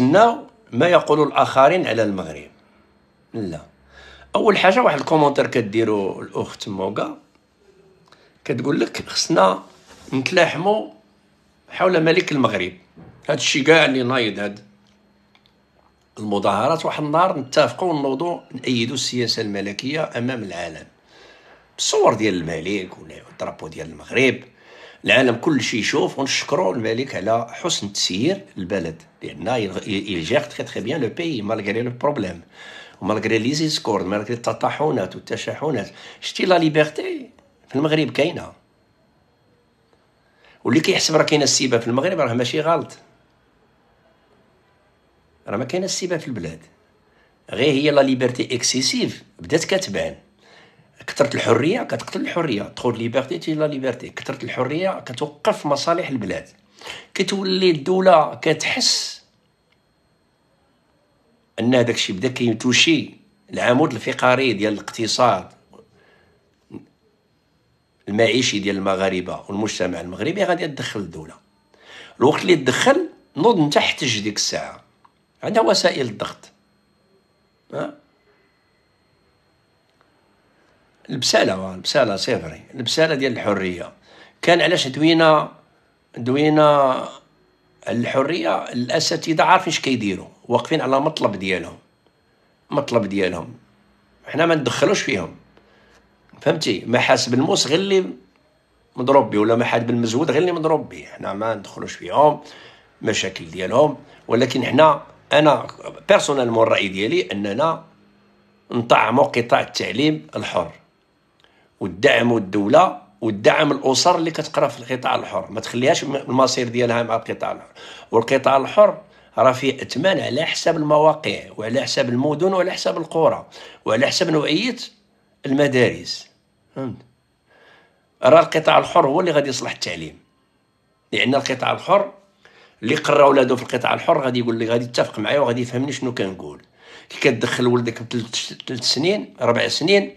نتسنى ما يقول الاخرين على المغرب لا اول حاجه واحد الكومونتير كديرو الاخت موغا كتقول لك خصنا نتلاحموا حول ملك المغرب هذا الشيء كاع اللي نايض هاد المظاهرات واحد النهار نتفقوا ونوضوا نأيدوا السياسه الملكيه امام العالم الصور ديال الملك والدرابو ديال المغرب العالم كل شيء يشوف ونشكروا الملك على حسن تسيير البلد لان il gère تري très بيان لو pays مالغري لو problème ومالغري لي زيسكورد مالغري التطاحنات والتشاحنات شتي لا ليبرتي في المغرب كاينه واللي كيحسب راه كاينه السيبه في المغرب راه ماشي غلط راه ما كاينه السيبه في البلاد غير هي لا ليبرتي اكسيسيف بدات كتبان كثرة الحرية كتقتل الحرية تدخل ليبرتي تي لا ليبرتي كثرة الحرية كتوقف مصالح البلاد كتولي الدولة كتحس أن هذاك الشيء بدا كيتوشي العمود الفقري ديال الاقتصاد المعيشي ديال المغاربة والمجتمع المغربي غادي تدخل الدولة الوقت اللي تدخل نوض نتحتج ديك الساعة عندها وسائل الضغط ها البساله البساله صفري البساله ديال الحريه كان علاش دوينا دوينا الحريه الاساتذه عارفين اش كيديروا واقفين على مطلب ديالهم مطلب ديالهم حنا ما ندخلوش فيهم فهمتي ما حاسب بالموس غير اللي مضروب به ولا ما حاد بالمزود غير اللي مضروب به حنا ما ندخلوش فيهم مشاكل ديالهم ولكن حنا انا بيرسونيلمون الراي ديالي اننا نطعموا قطاع التعليم الحر والدعم الدوله والدعم الاسر اللي كتقرا في القطاع الحر ما تخليهاش المصير ديالها مع القطاع الحر والقطاع الحر راه فيه اثمان على حساب المواقع وعلى حساب المدن وعلى حساب القرى وعلى حساب نوعيه المدارس فهمت راه القطاع الحر هو اللي غادي يصلح التعليم لان القطاع الحر اللي قرا ولادو في القطاع الحر غادي يقول لي غادي يتفق معايا وغادي يفهمني شنو كنقول كي كتدخل ولدك بثلاث سنين ربع سنين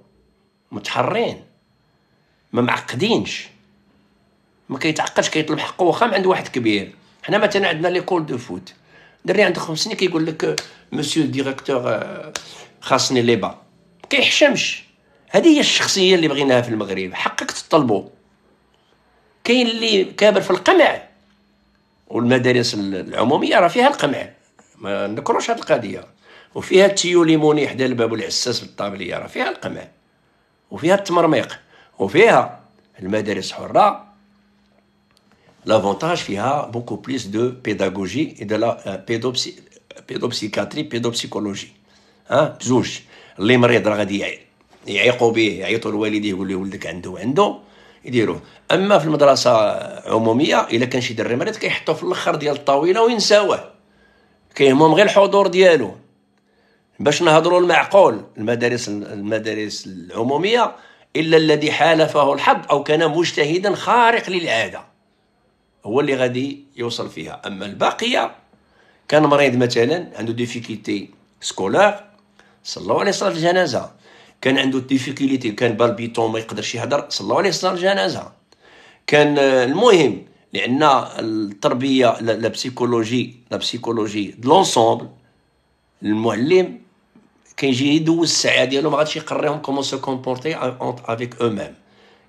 متحرين ما معقدينش ما كيتعقدش كيطلب حقه واخا من عند واحد كبير حنا مثلا عندنا ليكول دو فوت دري عنده خمس سنين كيقول لك مسيو آه، ديريكتور آه، خاصني لي با كيحشمش هذه هي الشخصيه اللي بغيناها في المغرب حقك تطلبوا كاين اللي كابر في القمع والمدارس العموميه راه فيها القمع ما نكروش هذه القضيه وفيها ليموني حدا الباب والعساس بالطابليه راه فيها القمع وفيها التمرميق وفيها المدارس الحرة لافونتاج فيها بوكو بليس دو بيداغوجي اي دو لا بيدوبسيكاتري بيدوبسيكولوجي ها بزوج اللي مريض راه غادي يعيقوا به يعيطوا لوالديه يقول له ولدك عنده عنده يديروه اما في المدرسه عموميه الا كان شي دري مريض كيحطوه في الاخر ديال الطاوله وينساوه كيهمهم غير الحضور ديالو باش نهضروا المعقول المدارس المدارس العموميه الا الذي حالفه الحظ او كان مجتهدا خارق للعاده هو اللي غادي يوصل فيها اما الباقيه كان مريض مثلا عنده ديفيكولتي سكولار صلوا عليه صلاه الجنازه كان عنده ديفيكولتي كان بالبيتون ما يقدرش يهضر صلوا عليه صلاه الجنازه كان آه، المهم لان التربيه لا بسيكولوجي لا بسيكولوجي دو لونسومبل المعلم كيجي يدوز الساعه ديالو ما غاديش يقريهم كومون سو كومبورتي افيك او ميم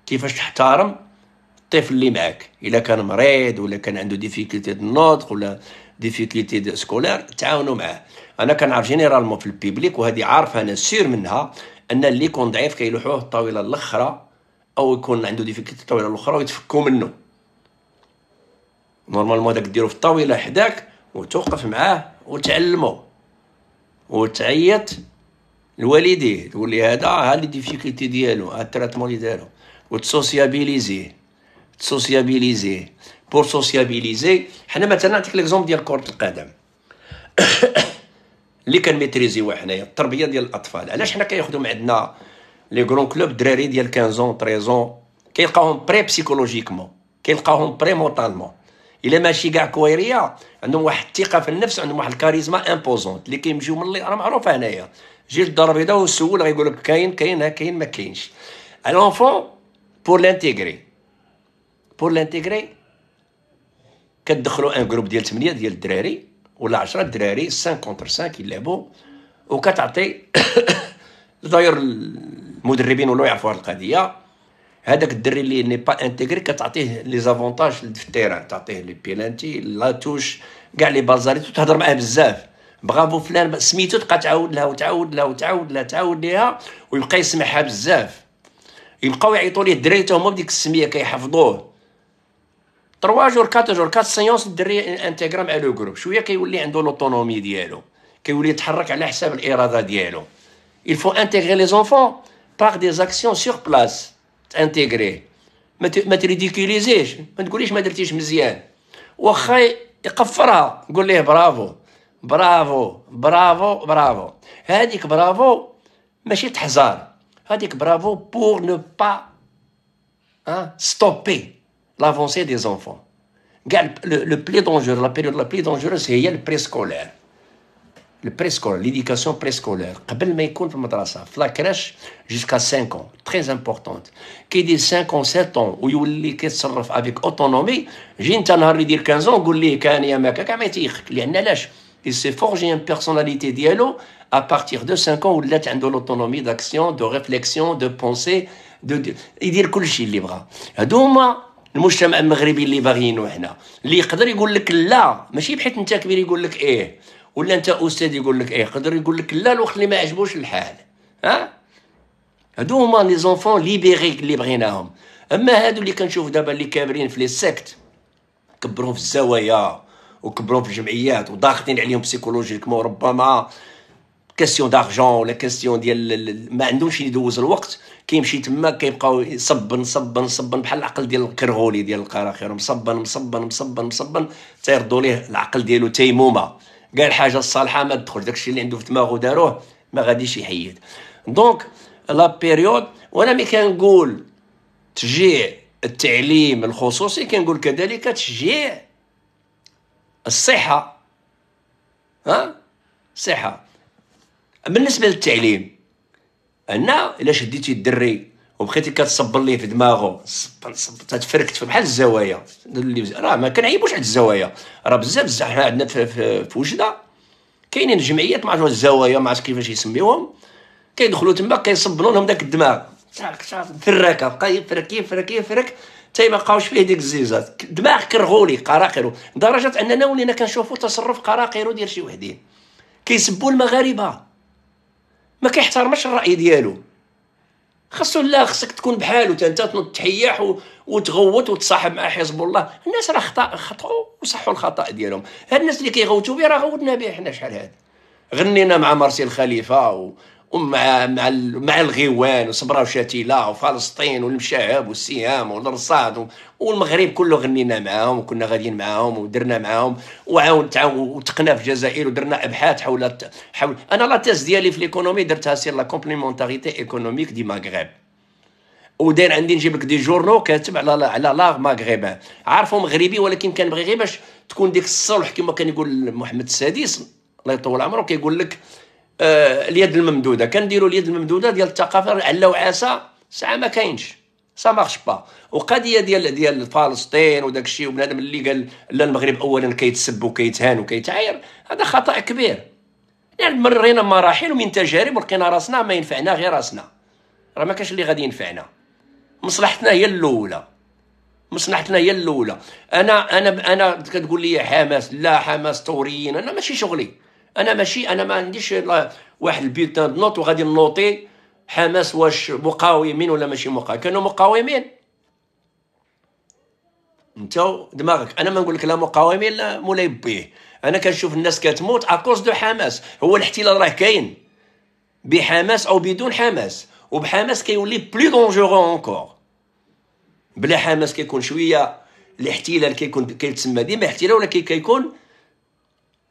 كيفاش تحترم الطفل اللي معاك الا كان مريض ولا كان عنده ديفيكولتي د النطق ولا ديفيكولتي دي سكولار تعاونوا معاه انا كنعرف جينيرالمون في البيبليك وهذه عارف انا سير منها ان اللي يكون ضعيف كيلوحوه الطاوله الاخرى او يكون عنده ديفيكولتي الطاوله الاخرى ويتفكوا منه نورمالمون داك ديرو في الطاوله حداك وتوقف معاه وتعلمو وتعيط الوالديه تقول لي هذا ها لي ديفيكولتي ديالو ها التراتمون اللي دارو وتسوسيابيليزي تسوسيابيليزي بور سوسيابيليزي حنا مثلا نعطيك ليكزومبل ديال كره القدم اللي كنميتريزيوها حنايا التربيه ديال الاطفال علاش حنا كياخذوا من عندنا لي غرون كلوب دراري ديال 15 13 كيلقاهم بري بسيكولوجيكمون كيلقاهم بري مونتالمون الا ماشي كاع كويريه عندهم واحد الثقه في النفس عندهم واحد الكاريزما امبوزونت اللي كيمشيو من اللي راه معروفه هنايا جي الدار البيضاء وسول غيقول لك كاين كاين كاين ما كاينش لونفون بور لانتيغري بور لانتيغري كتدخلوا ان جروب ديال 8 ديال الدراري ولا 10 دراري 5 كونتر 5 كيلعبوا وكتعطي داير المدربين ولا يعرفوا هذه القضيه هذاك الدري اللي ني با انتيغري كتعطيه لي زافونتاج في التيران تعطيه لي بيلانتي لا توش كاع لي بازاري تهضر معاه بزاف برافو فلان سميتو تبقى تعاود لها وتعاود لها وتعاود لها تعاود لها ويبقى يسمعها بزاف يبقاو يعيطوا ليه الدراري تا هما بديك السميه كيحفظوه تروا جور كات جور كات سيونس الدري انتيغرا مع لو جروب شويه كيولي عنده لوطونومي ديالو كيولي يتحرك على حساب الاراده ديالو il faut intégrer les enfants par des actions sur place تانتيغري ما تريديكيليزيش ما تقوليش ما درتيش مزيان واخا يقفرها قول ليه برافو Bravo, bravo, bravo. cest à bravo, mais c'est un bravo pour ne pas hein, stopper l'avancée des enfants. Le plus dangereux, la période la plus dangereuse, c'est le préscolaire. Le préscolaire, l'éducation préscolaire. Je La crèche jusqu'à 5 ans, très importante. Qui dit 5 ans, 7 ans, où il faut qu'il s'en fasse avec autonomie, je ne sais pas si dire 15 ans, il faut qu'il y ait un homme il s'est forgé une personnalité dialogue à partir de 5 ans où il a de l'autonomie d'action, de réflexion, de pensée, de, de, il كل شيء اللي بغى que هما المجتمع المغربي اللي باغيينو هنا اللي يقدر يقول لك لا ماشي بحيث انت كبير يقول لك ايه ولا انت استاذ يقول لك ايه يقدر يقول لك لا الوقت اللي ما عجبوش الحال ها هادو هما لي زونفون ليبيري اللي بغيناهم اما هادو اللي كنشوف دابا اللي كابرين في لي سيكت كبرهم في وكبروا في الجمعيات وضاغطين عليهم بسيكولوجيكمون ربما كاستيون دارجون ولا كاستيون ديال ما عندهمش يدوز الوقت كيمشي تما كيبقاو يصبن صبن صبن بحال العقل ديال القرغولي ديال القراخير مصبن مصبن مصبن مصبن تيردوا ليه العقل ديالو تيمومه كاع الحاجه الصالحه ما تدخل داكشي اللي عنده في دماغه داروه ما غاديش يحيد دونك لا بيريود وانا ملي كنقول تشجيع التعليم الخصوصي كنقول كذلك تشجيع الصحة ها الصحة بالنسبة للتعليم أنا إلا شديتي الدري وبقيتي كتصبر ليه في دماغه صبر صبر تفرك في بحال الزوايا راه ما كنعيبوش على الزوايا راه بزاف بزاف حنا عندنا في, في, في وجده كاينين جمعيات ما عرفتش الزوايا ما عرفتش كيفاش يسميوهم كيدخلوا تما كيصبنوا لهم داك الدماغ تراك تراك فراكه بقى يفرك يفرك يفرك حتى ما بقاوش فيه ديك الزيزات دماغ كرهولي قراقيرو لدرجه اننا ولينا كنشوفوا تصرف قراقيرو ديال شي وحدين كيسبوا المغاربه ما كيحترمش الراي ديالو خاصو لا خصك تكون بحالو انت تنوض تحيح وتغوت وتصاحب مع حزب الله الناس راه خطا خطاو وصحوا الخطا ديالهم هاد الناس اللي كيغوتوا به راه غوتنا به حنا شحال هاد غنينا مع مرسي الخليفه و... ومع مع مع الغيوان وصبرا وشاتيلا وفلسطين والمشاهب والسهام والرصاد والمغرب كله غنينا معاهم وكنا غاديين معاهم ودرنا معاهم وعاون وتقنا في الجزائر ودرنا ابحاث حول حول انا لا تيز ديالي في ليكونومي درتها سير لا كومبليمونتاريتي ايكونوميك دي ماغريب وداير عندي نجيب لك دي جورنو كاتب على على لاغ ماغريب عارفه مغربي ولكن كنبغي غير باش تكون ديك الصلح كما كان يقول محمد السادس الله يطول عمره كيقول لك آه، اليد الممدوده كنديروا اليد الممدوده ديال الثقافه على وعسى ساعه ما كاينش سا مارش با وقضيه ديال ديال فلسطين وداك الشيء وبنادم اللي قال لا المغرب اولا كيتسب وكيتهان وكيتعاير هذا خطا كبير يعني مرينا مراحل ومن تجارب ولقينا راسنا ما ينفعنا غير راسنا راه ما كاش اللي غادي ينفعنا مصلحتنا هي الاولى مصلحتنا هي الاولى انا انا انا كتقول لي حماس لا حماس ثوريين انا ماشي شغلي انا ماشي انا ما عنديش واحد البيتان نوت وغادي نوطي حماس واش مقاومين ولا ماشي مقاومين كانوا مقاومين انت دماغك انا ما نقول لك لا مقاومين لا مولاي بيه انا كنشوف الناس كتموت اكوز دو حماس هو الاحتلال راه كاين بحماس او بدون حماس وبحماس كيولي بلي دونجورو اونكور بلا حماس كيكون شويه الاحتلال كيكون كيتسمى ديما احتلال ولا كيكون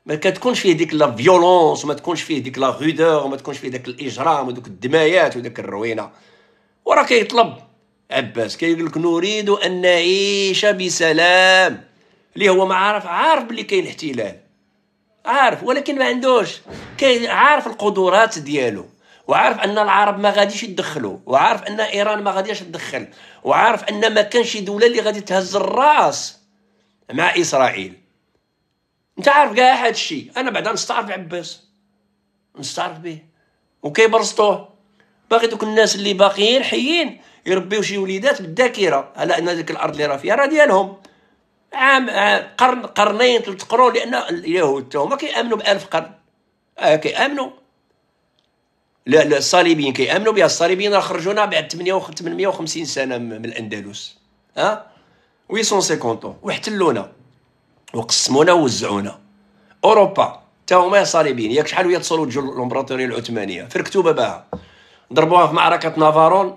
ما كتكونش فيه ديك لا فيولونس وما تكونش فيه ديك لا غودور وما تكونش فيه داك الاجرام ودوك الدمايات وداك الروينه وراه كيطلب عباس كيقول لك نريد ان نعيش بسلام اللي هو ما عارف عارف بلي كاين احتلال عارف ولكن ما عندوش كاين عارف القدرات ديالو وعارف ان العرب ما غاديش يدخلوا وعارف ان ايران ما غاديش تدخل وعارف ان ما كانش دوله اللي غادي تهز الراس مع اسرائيل انت عارف كاع هذا الشيء انا بعدا نستعرف عباس نستعرف به وكيبرسطوه باقي دوك الناس اللي باقيين حيين يربيو شي وليدات بالذاكره على ان ديك الارض اللي راه فيها راه ديالهم عام آه، قرن قرنين ثلاث قرون لان اليهود تا هما كيامنوا بألف قرن آه كيامنوا لا لا الصليبيين كيامنوا بها الصليبيين راه خرجونا بعد 850 سنه من الاندلس ها أه؟ 850 واحتلونا وقسمونا ووزعونا اوروبا تا هما صليبيين ياك شحال ويا تصلوا تجو الامبراطوريه العثمانيه فركتوا باباها ضربوها في معركه نافارون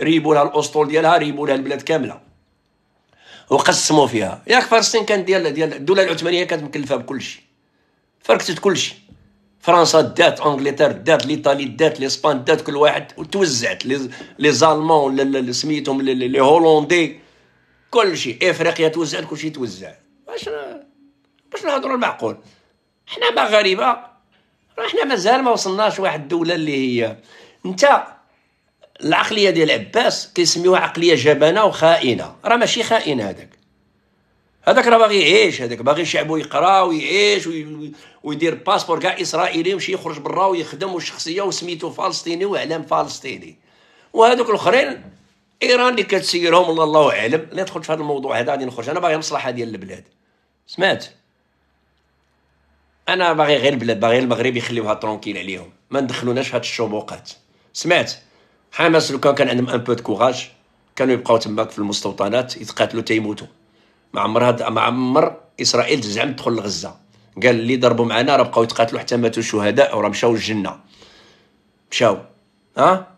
ريبوا لها الاسطول ديالها ريبوا لها البلاد كامله وقسموا فيها ياك فلسطين كانت ديال ديال الدوله العثمانيه كانت مكلفه بكل شيء فركتت كل شيء فرنسا دات انجلترا دات ليطالي دات الاسبان دات كل واحد وتوزعت لي زالمون سميتهم لي هولندي كل شيء افريقيا توزعت كل شيء توزع باش باش نهضروا المعقول حنا مغاربه راه حنا مازال ما وصلناش واحد الدوله اللي هي انت العقليه ديال عباس كيسميوها عقليه جبانه وخائنه راه ماشي خائن هذاك هذاك راه باغي يعيش هذاك باغي شعبه يقرا ويعيش ويدير باسبور كاع اسرائيلي ويمشي يخرج برا ويخدم وشخصيه وسميتو فلسطيني واعلام فلسطيني وهذوك الاخرين ايران اللي كتسيرهم الله الله اعلم لا ندخل في هذا الموضوع هذا غادي نخرج انا باغي المصلحه ديال البلاد سمعت انا باغي غير البلاد باغي المغرب يخليوها ترونكيل عليهم ما ندخلوناش هاد الشموقات سمعت حماس لو كان كان عندهم ان بو دو كوراج كانوا يبقاو تماك في المستوطنات يتقاتلوا تيموتوا ما عمر هاد ما عمر اسرائيل تزعم تدخل لغزه قال اللي ضربوا معنا راه بقاو يتقاتلوا حتى ماتوا شهداء وراه مشاو للجنه مشاو ها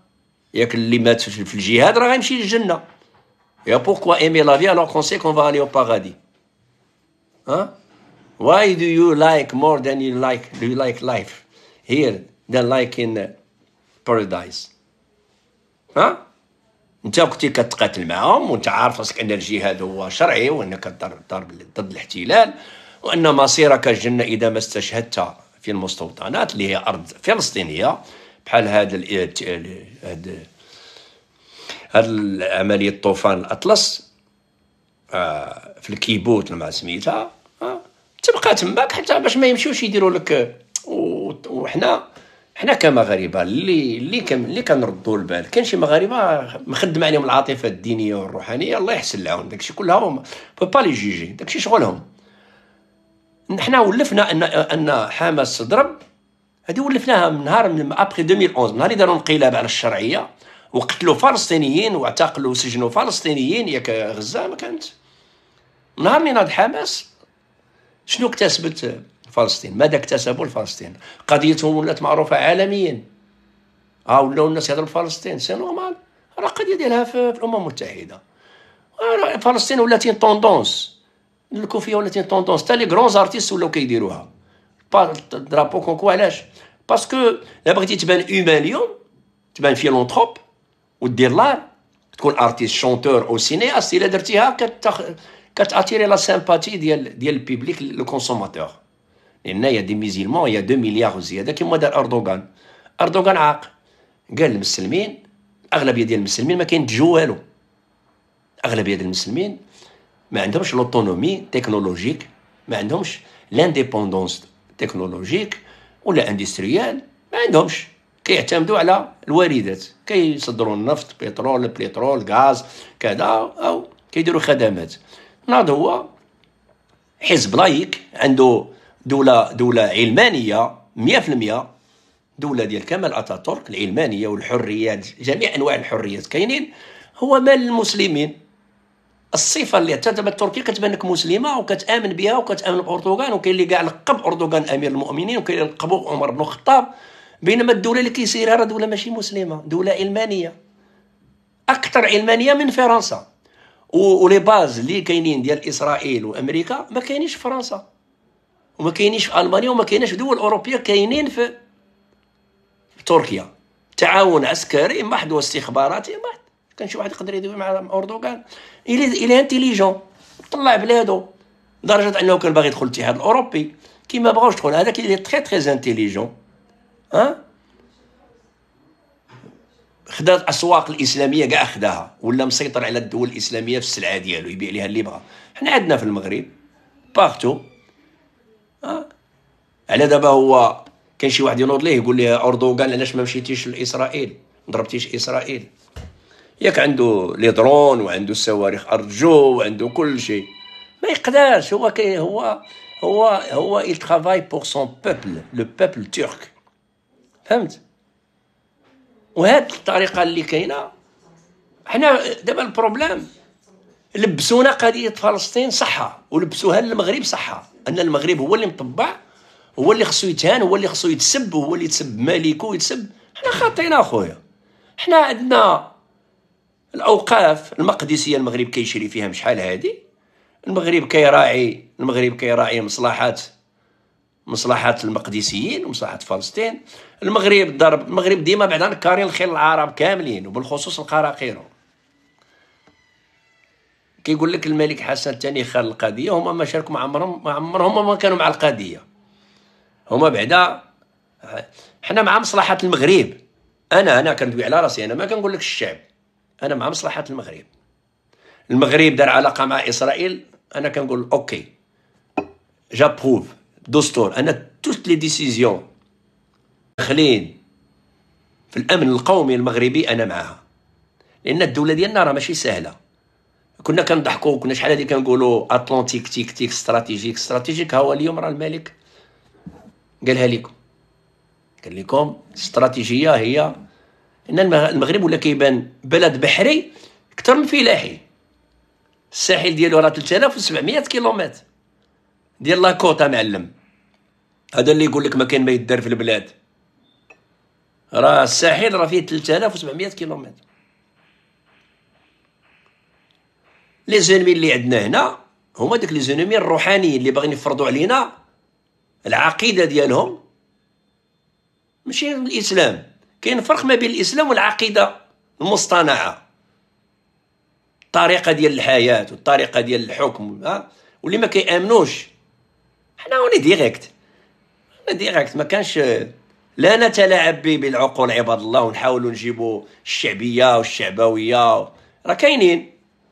ياك اللي مات في الجهاد راه غيمشي للجنه يا بوركوا ايمي في الوغ كونسي كون فا او باغادي Huh? Why do you like more than you like? Do you like life here than like in uh, paradise? Huh? انت كنتي كتقاتل معاهم وانت عارف راسك ان الجهاد هو شرعي وانك ضرب ضد الاحتلال وان مصيرك الجنه اذا ما استشهدت في المستوطنات اللي هي ارض فلسطينيه بحال هذا هذا هذا عمليه طوفان الاطلس آه، في الكيبوت ما سميتها تبقى تماك حتى باش ما يمشيوش يديروا لك وحنا حنا كمغاربه اللي اللي كم اللي كنردوا البال كاين شي مغاربه مخدم عليهم العاطفه الدينيه والروحانيه الله يحسن العون داكشي كلها هما بو با لي جيجي داكشي شغلهم حنا ولفنا ان ان حماس ضرب هذه ولفناها من نهار من ابخي 2011 نهار نهار داروا انقلاب على الشرعيه وقتلوا فلسطينيين واعتقلوا وسجنوا فلسطينيين ياك غزه ما كانت نهار اللي ناض حماس شنو اكتسبت فلسطين ماذا اكتسبوا الفلسطين قضيتهم ولات معروفه عالميا ها ولاو الناس يهضروا فلسطين سي نورمال راه قضيه ديالها في الامم المتحده فلسطين ولات طوندونس الكوفيه ولات طوندونس حتى لي كرون زارتيست ولاو كيديروها درابو كونكو علاش باسكو لا بغيتي تبان اومان اليوم تبان فيلونتروب ودير لار تكون ارتيست شونتور او سينياست الا درتيها كتاخذ كتاتيري لا سيمباتي ديال ديال البيبليك لو كونسوماتور لان يا دي ميزيلمون يا 2 مليار زياده كما دار اردوغان اردوغان عاق قال المسلمين الاغلبيه ديال المسلمين ما تجو والو الاغلبيه ديال المسلمين ما عندهمش لوتونومي تكنولوجيك ما عندهمش لانديبوندونس تكنولوجيك ولا اندستريال ما عندهمش كيعتمدوا على الواردات كيصدروا النفط بترول بليترول غاز كذا او كيديروا خدمات ناض هو حزب لايك عنده دولة دولة علمانية مية المية دولة ديال كمال اتاتورك العلمانية والحريات جميع انواع الحريات كاينين هو مال المسلمين الصفه اللي حتى دابا كتبان لك مسلمه وكتامن بها وكتامن باردوغان وكاين اللي كاع لقب اردوغان امير المؤمنين وكاين اللي لقبو عمر بن الخطاب بينما الدوله اللي كيسيرها راه دوله ماشي مسلمه دوله علمانيه اكثر علمانيه من فرنسا ولي باز اللي كاينين ديال اسرائيل وامريكا ما كاينينش في فرنسا وما كاينينش في المانيا وما كاينينش في دول اوروبيه كاينين في تركيا تعاون عسكري محض واستخباراتي استخباراتي كان شي واحد يقدر يدوي مع اردوغان الي الي انتيليجون طلع بلادو لدرجه انه كان باغي يدخل الاتحاد الاوروبي كيما بغاوش يدخل هذاك اللي تري تري انتيليجون ها خدا الاسواق الاسلاميه كاع خداها ولا مسيطر على الدول الاسلاميه في السلعه ديالو يبيع ليها اللي بغا حنا عندنا في المغرب باغتو أه؟ على دابا هو كان شي واحد ينوض ليه يقول ليه اردوغان علاش ما مشيتيش لاسرائيل ضربتيش اسرائيل ياك عنده لي درون وعنده الصواريخ ارجو وعنده كل شيء ما يقدرش هو كي هو هو هو يل ترافاي بور سون بوبل لو بوبل ترك فهمت وهذه الطريقه اللي كاينه حنا دابا البروبليم لبسونا قضيه فلسطين صحه ولبسوها للمغرب صحه ان المغرب هو اللي مطبع هو اللي خصو يتهان هو اللي خصو يتسب هو اللي يتسب مالكو يتسب حنا خاطئين اخويا حنا عندنا الاوقاف المقدسيه المغرب كيشري فيها بشحال هادي المغرب كيراعي المغرب كيراعي مصلحات مصلحة المقدسيين ومصلحة فلسطين المغرب ضرب المغرب ديما بعد عن كارين الخير العرب كاملين وبالخصوص القراقيرو كيقول لك الملك حسن الثاني خال القضية هما ما شاركوا مع عمرهم ما عمرهم ما كانوا مع القضية هما بعدا حنا مع مصلحة المغرب أنا أنا كندوي على راسي أنا ما كنقول لك الشعب أنا مع مصلحة المغرب المغرب دار علاقة مع إسرائيل أنا كنقول أوكي جابروف دستور ان توت لي ديسيزيون داخلين في الامن القومي المغربي انا معاها لان الدوله ديالنا راه ماشي سهله كنا كنضحكوا كنا شحال هذه كنقولوا اتلانتيك تيك تيك استراتيجيك استراتيجيك ها هو اليوم راه الملك قالها لكم قال لكم استراتيجيه هي ان المغرب ولا كيبان بلد بحري اكثر من فلاحي الساحل ديالو راه 3700 كيلومتر ديال لاكوتا معلم هذا اللي يقول لك ما كاين ما يدار في البلاد راه الساحل راه فيه 3700 كيلومتر لي زينمي اللي عندنا هنا هما داك لي زينمي الروحانيين اللي باغيين يفرضوا علينا العقيده ديالهم ماشي الاسلام كاين فرق ما بين الاسلام والعقيده المصطنعه الطريقه ديال الحياه والطريقه ديال الحكم ها واللي ما كيامنوش حنا وني ديريكت ديريكت ما كانش لا نتلاعب بالعقول عباد الله ونحاولوا نجيبوا الشعبيه والشعبويه راه كاينين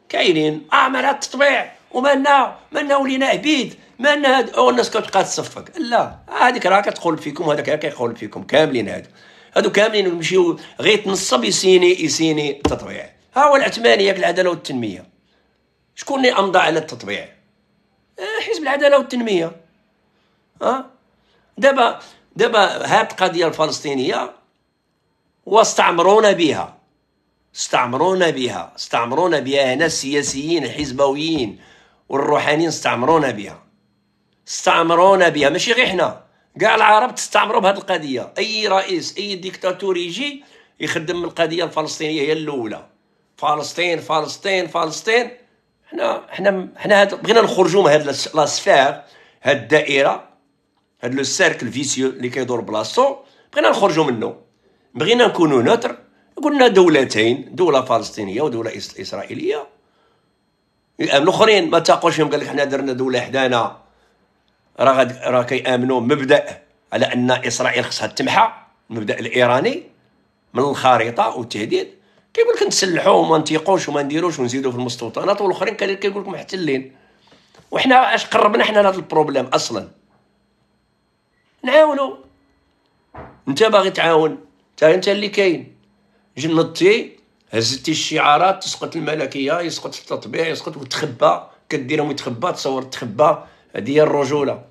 كاينين اه مالها التطبيع ومالنا مالنا ولينا عبيد مالنا هاد الناس كتبقى تصفق لا هذيك آه، راه كتقول فيكم هذاك راه كيقول فيكم كاملين هادو هادو كاملين نمشيو غير تنصب يسيني يسيني التطبيع ها هو العثمانيه العداله والتنميه شكون اللي امضى على التطبيع آه، حزب العداله والتنميه ها آه؟ دابا دابا هاد القضيه الفلسطينيه واستعمرونا بها استعمرونا بها استعمرونا بها هنا السياسيين الحزبويين والروحانيين استعمرونا بها استعمرونا بها ماشي غير حنا كاع العرب تستعمروا بهذه القضيه اي رئيس اي ديكتاتور يجي يخدم القضيه الفلسطينيه هي الاولى فلسطين فلسطين فلسطين حنا حنا حنا بغينا نخرجوا من هذه لاسفير هذه الدائره هاد لو سيركل فيسيو اللي كيدور بلاصتو بغينا نخرجوا منه بغينا نكونوا نوتر قلنا دولتين دوله فلسطينيه ودوله اسرائيليه الاخرين ما تاقوش فيهم قال لك حنا درنا دوله حدانا راه راه كيامنوا مبدا على ان اسرائيل خصها تمحى المبدا الايراني من الخريطه والتهديد كيقول لك نتسلحوا وما نتيقوش وما نديروش ونزيدوا في المستوطنات والاخرين كيقول لك محتلين وحنا اش قربنا حنا لهذا البروبليم اصلا نعاونو انت باغي تعاون تا انت اللي كاين جنطتي هزتي الشعارات تسقط الملكيه يسقط التطبيع يسقط وتخبى كديرهم يتخبى تصور تخبى هذه هي الرجوله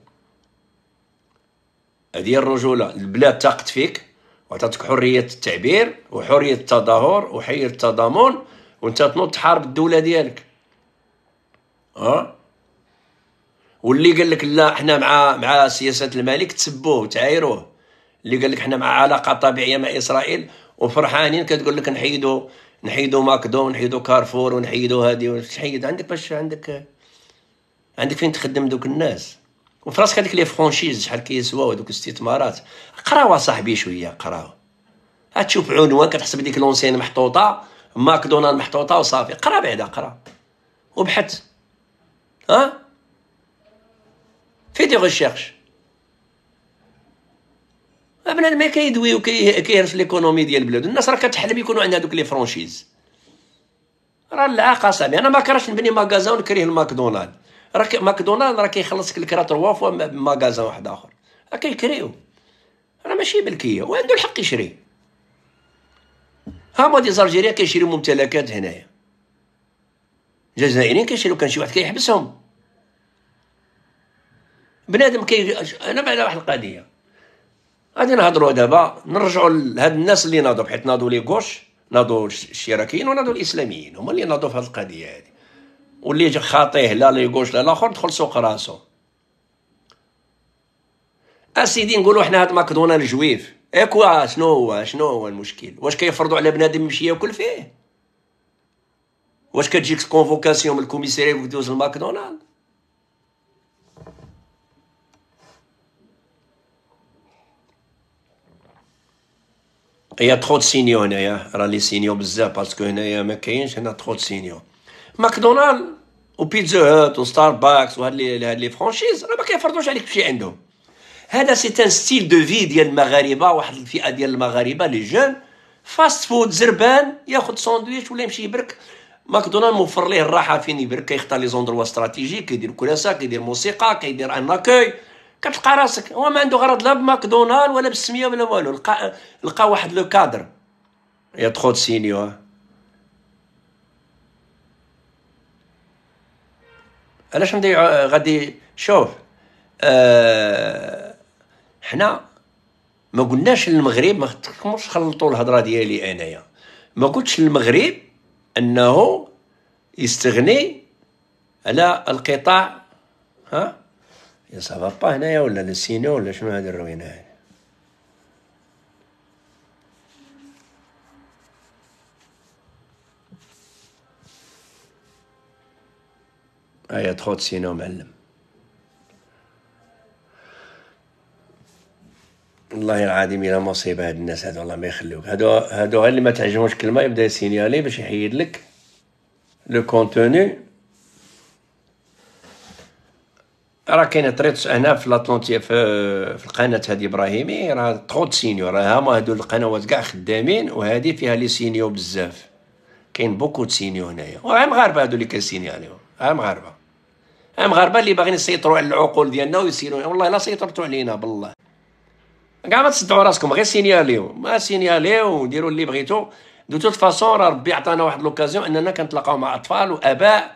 هذه هي الرجوله البلاد تاقت فيك وعطاتك حريه التعبير وحريه التظاهر وحريه التضامن وانت تنوض تحارب الدوله ديالك اه واللي قال لك لا احنا مع مع سياسه الملك تسبوه وتعايروه اللي قال لك احنا مع علاقه طبيعيه مع اسرائيل وفرحانين كتقول لك نحيدو نحيدو ماكدو نحيدو كارفور ونحيدو هادي تحيد عندك باش عندك عندك فين تخدم دوك الناس وفي راسك هذيك لي فرانشيز شحال كيسواو هذوك الاستثمارات قراوا صاحبي شويه قراوا تشوف عنوان كتحسب ديك لونسين محطوطه ماكدونالد محطوطه وصافي قرا بعدا قرا وبحث ها فيه دي ريشيرش بنادم ما كيدوي وكيهرس ليكونومي ديال البلاد الناس راه كتحلم يكونوا عندها دوك لي فرونشيز راه العاقه صاحبي انا ما كرهتش نبني ماغازا ونكره الماكدونالد راه ماكدونالد راه كيخلصك الكرا تروا فوا ماغازا واحد اخر راه كيكريو راه ماشي ملكيه وعندو الحق يشري هما مودي زارجيريا كيشريو ممتلكات هنايا الجزائريين كيشريو كان شي واحد كيحبسهم بنادم كي انا بعد واحد القضيه غادي نهضروا دابا نرجعوا لهاد الناس اللي ناضوا بحيت ناضوا لي غوش ناضوا الشراكيين وناضوا الاسلاميين هما اللي ناضوا في هاد القضيه هادي واللي خاطيه لا لي غوش لا الاخر دخل سوق راسو اسيدي نقولوا حنا هاد ماكدونالد جويف اكوا شنو هو شنو هو المشكل واش كيفرضوا على بنادم يمشي ياكل فيه واش كتجيك كونفوكاسيون من الكوميساريا ودوز الماكدونالد هي تخوت سينيو هنايا راه لي سينيو بزاف باسكو هنايا ما كاينش هنا تخوت سينيو ماكدونالد وبيتزا هات وستاربكس وهاد لي هاد لي فرانشيز راه ما كيفرضوش عليك شي عندهم هذا سي ان ستيل دو في ديال المغاربه واحد الفئه ديال المغاربه لي جون فاست فود زربان ياخذ ساندويتش ولا يمشي يبرك ماكدونالد موفر ليه الراحه فين يبرك كيختار لي زوندروا استراتيجي كيدير كراسه كيدير موسيقى كيدير ان اكوي كتلقى راسك هو ما عنده غرض لا بماكدونالد ولا بالسميه ولا والو لقى لقى واحد لو كادر يا تخو سينيو علاش غادي غادي شوف أه حنا ما قلناش للمغرب ما تخموش خلطوا الهضره ديالي انايا ما قلتش للمغرب انه يستغني على القطاع ها يا با هنايا ولا للسينا ولا شنو هاد الروينة هاي هيا تخوت سينا معلم والله العظيم الى مصيبه هاد الناس هادو الله ما يخليوك هادو هادو غير اللي ما تعجبهمش كلمه يبدا يسينيالي باش يحيد لك لو كونتوني راه كاين تريتس هنا في لاتلونتي في, في القناه هذه ابراهيمي راه تخوض سينيور راه هما هادو القنوات كاع خدامين وهذه فيها لي سينيو بزاف كاين بوكو د سينيو هنايا وعا مغاربه هادو اللي كنسيني عليهم عا مغاربه عا مغاربه اللي باغيين يسيطروا على العقول ديالنا ويسيروا والله لا سيطرتوا علينا بالله كاع ما تصدعوا راسكم غير سينياليو ما سينياليو وديروا اللي بغيتو دو توت فاسون راه ربي عطانا واحد لوكازيون اننا كنتلاقاو مع اطفال واباء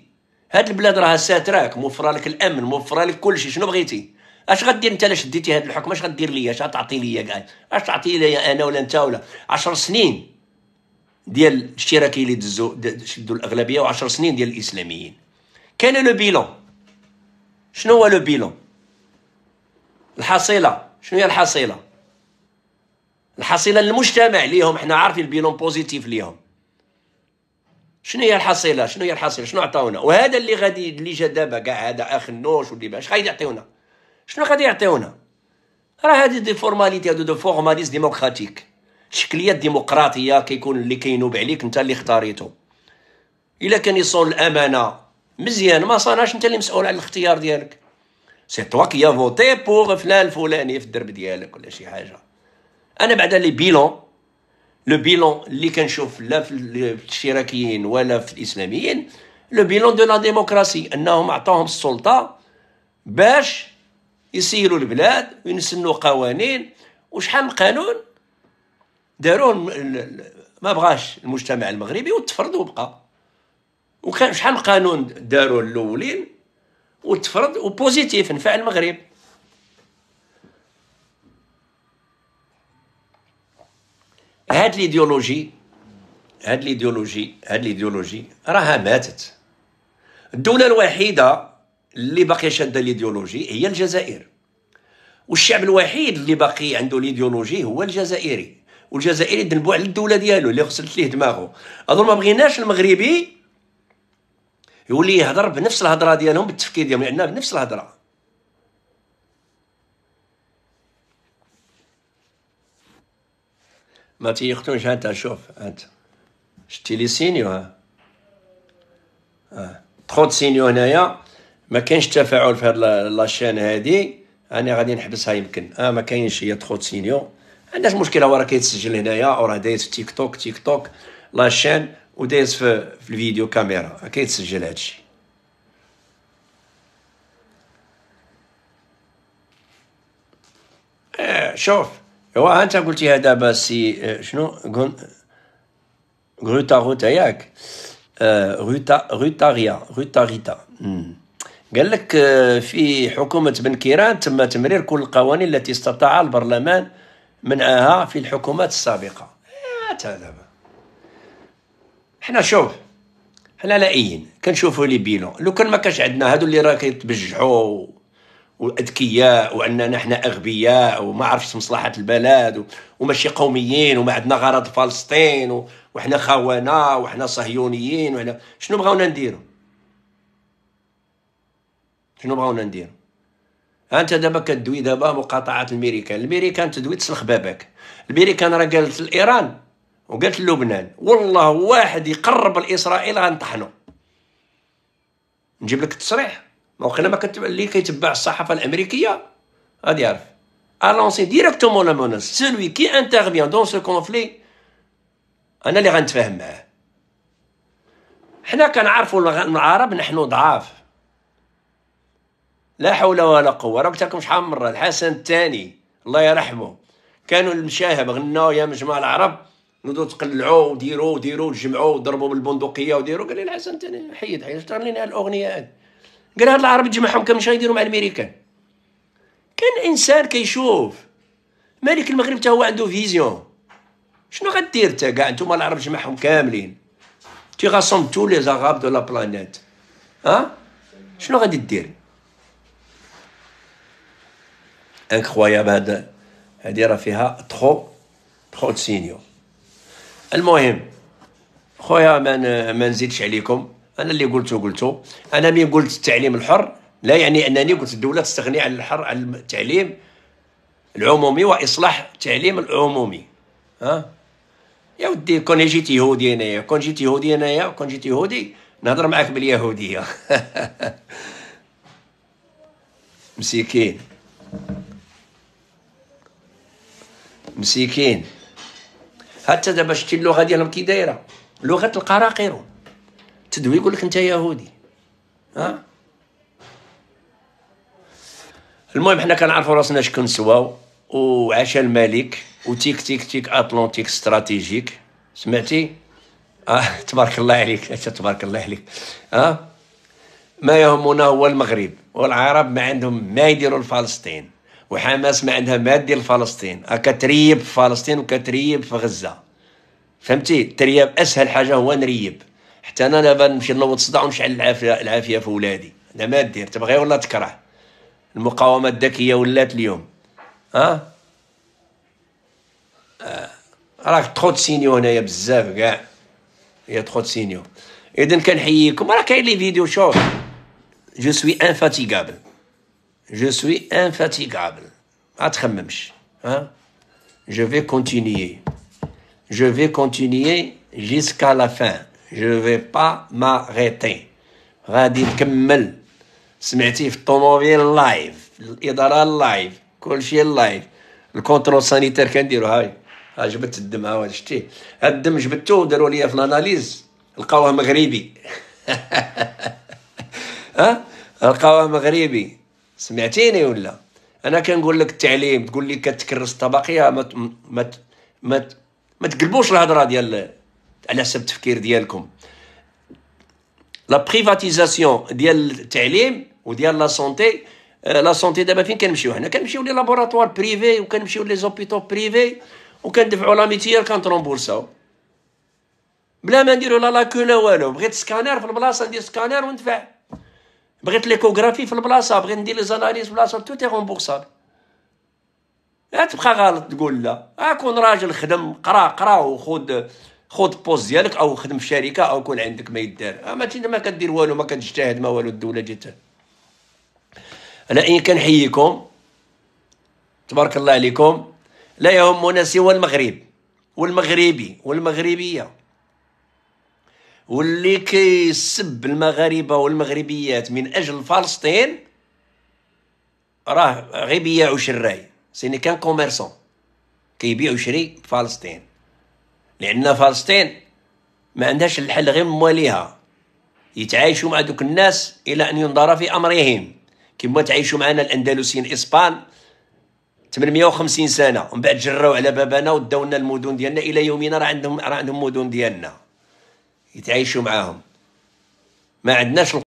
هاد البلاد راها ساتراك موفره لك الامن موفره لك كل شيء شنو بغيتي اش غدير انت علاش ديتي هاد الحكم اش غدير ليا اش غتعطي ليا كاع اش تعطي ليا انا ولا انت ولا 10 سنين ديال الإشتراكيين اللي دزو شدوا الاغلبيه و10 سنين ديال الاسلاميين كان لو بيلون شنو هو لو بيلون الحصيله شنو هي الحصيله الحصيله المجتمع ليهم حنا عارفين البيلون بوزيتيف ليهم شنو هي الحصيله شنو هي الحصيله شنو عطاونا وهذا اللي غادي اللي جا دابا كاع هذا اخ النوش واللي باش غادي يعطيونا شنو غادي يعطيونا راه هادي دي فورماليتي هادو دو فورماليز ديموكراتيك شكليات ديمقراطيه كيكون اللي كينوب عليك انت اللي اختاريتو الا كان يصون الامانه مزيان ما صاناش انت اللي مسؤول على الاختيار ديالك سي توا كي فوتي بوغ فلان الفلاني في الدرب ديالك ولا شي حاجه انا بعدا لي بيلون لو بيلون اللي كنشوف لا في الاشتراكيين ولا في الاسلاميين لو بيلون دو لا ديموكراسي انهم عطاهم السلطه باش يسيروا البلاد وينسنوا قوانين وشحال من قانون داروه ما بغاش المجتمع المغربي وتفرض وبقى وكان شحال من قانون داروا الاولين وتفرض وبوزيتيف نفع المغرب هاد ليديولوجي هاد ليديولوجي هاد ليديولوجي راها ماتت الدوله الوحيده اللي باقيه شاده ليديولوجي هي الجزائر والشعب الوحيد اللي باقي عنده ليديولوجي هو الجزائري والجزائري دنبو على الدوله ديالو اللي غسلت ليه دماغه هادو ما بغيناش المغربي يولي يهضر بنفس الهضره ديالهم بالتفكير ديالهم لان بنفس الهضره ما تيقتلوش هانت شوف هانت شتي لي سينيو ها آه. سينيو هنايا ما كاينش تفاعل في هاد لاشين هادي انا غادي نحبسها يمكن اه ما كاينش هي تخوض سينيو عندناش مشكله وراه كيتسجل هنايا وراه دايز في تيك توك تيك توك لاشين ودايز في, في الفيديو كاميرا آه، كيتسجل هادشي آه، شوف ايوا انت قلتيها دابا سي شنو غوتا غوتا ياك غوتا غوتاريا غوتاريتا قال لك في حكومة بن كيران تم تمرير كل القوانين التي استطاع البرلمان منعها في الحكومات السابقة دابا حنا شوف حنا لائيين كنشوفوا لي بيلون لو كان ما كانش عندنا هادو اللي راه كيتبجحوا واذكياء واننا نحن اغبياء وما عرفش مصلحه البلد وماشي قوميين وما عندنا غرض فلسطين وحنا خوانا وحنا صهيونيين وحنا شنو بغاونا نديرو شنو بغاونا نديرو انت دابا كدوي دابا مقاطعه الميريكان الميريكان تدوي تسلخ بابك الميريكان راه قالت لايران وقالت لبنان والله واحد يقرب لاسرائيل غنطحنو نجيب لك التصريح دونك ما كنت اللي كيتبع الصحافه الامريكيه غادي يعرف الونسي ديريكتومون لا مونس سيلوي كي انترفيان دون سو كونفلي انا اللي غنتفاهم معاه حنا كنعرفوا العرب نحن ضعاف لا حول ولا قوه راه قلت لكم شحال مره الحسن الثاني الله يرحمه كانوا المشاهب غناو يا مجمع العرب نودو تقلعوا وديروا وديروا وجمعوا وضربوا بالبندقيه وديروا قال لي الحسن الثاني حيد حيد شنو الاغنيه هذه قال هاد العرب تجمعهم كم يديروا مع الامريكان كان انسان كيشوف ملك المغرب حتى هو عنده فيزيون شنو غدير انت كاع نتوما العرب جمعهم كاملين تي غاسون تو لي زغاب دو لا بلانيت ها شنو غادي دير انكرويابل هذا هادي راه فيها ترو ترو سينيو المهم خويا ما نزيدش عليكم انا اللي قلته قلته انا من قلت التعليم الحر لا يعني انني قلت الدوله تستغني عن الحر عن التعليم العمومي واصلاح التعليم العمومي ها يا ودي كون جيت يهودي انايا كون جيت يهودي انايا كون جيت يهودي نهضر معاك باليهوديه مسكين مسكين حتى دابا شتي اللغه ديالهم كي دايره لغه القراقيرون تدوي يقول لك انت يهودي ها المهم حنا كنعرفوا راسنا شكون سواو وعاش الملك وتيك تيك تيك اتلانتيك استراتيجيك سمعتي آه تبارك الله عليك تبارك الله عليك آه ما يهمنا هو المغرب والعرب ما عندهم ما يديروا لفلسطين وحماس ما عندها ما دير لفلسطين آه، كتريب في فلسطين وكتريب في غزه فهمتي ترياب اسهل حاجه هو نريب حتى انا دابا نمشي نوض صداع ونشعل العافيه العافيه في ولادي لا ما دير تبغي ولا تكره المقاومه الذكيه ولات اليوم ها أه؟ راك تخوت سينيو هنايا بزاف كاع هي تخوت سينيو اذا كنحييكم راه كاين لي فيديو شوف جو سوي انفاتيغابل جو سوي انفاتيغابل ما تخممش ها جو في كونتينيي جو في كونتينيي جيسكا لا فان جو في با ماريتي غادي نكمل سمعتي في الطوموبيل لايف الاداره لايف كلشي لايف الكونترول سانيتير كنديرو هاي ها جبت الدم ها شتي هاد الدم جبتو داروا ليا في الاناليز لقاوه مغربي ها لقاوه مغربي سمعتيني ولا انا كنقول لك التعليم تقول لي كتكرس طبقيه ما ما, ما تقلبوش الهضره ديال على حسب التفكير ديالكم لا بريفاتيزاسيون ديال التعليم وديال لا سونتي لا سونتي دابا فين كنمشيو حنا كنمشيو لي لابوراتوار بريفي وكنمشيو لي زوبيتو بريفي وكندفعوا لا ميتير كنترومبورساو بلا ما نديرو لا لاكو لا والو بغيت سكانر في البلاصه ندير سكانر وندفع بغيت ليكوغرافي في البلاصه بغيت ندير لي زاناليز في البلاصه تو تي رومبورسابل لا تبقى غلط تقول لا اكون راجل خدم قرا قرا وخذ خذ بوز ديالك او خدم في شركه او كون عندك ما يدار آه، ما ما كدير والو ما كتجتهد ما والو الدوله جات انا ان كنحييكم تبارك الله عليكم لا يهمنا سوى المغرب والمغربي والمغربيه واللي كيسب المغاربه والمغربيات من اجل فلسطين راه غير بياعو شراي سيني كان كوميرسون كيبيع وشري فلسطين لان فلسطين ما عندهاش الحل غير مواليها يتعايشوا مع دوك الناس الى ان ينظر في امرهم كما تعيشوا معنا الاندلسيين الاسبان 850 سنه ومن بعد جراو على بابنا وداو لنا المدن ديالنا الى يومنا راه عندهم راه عندهم مدن ديالنا يتعايشوا معاهم ما عندناش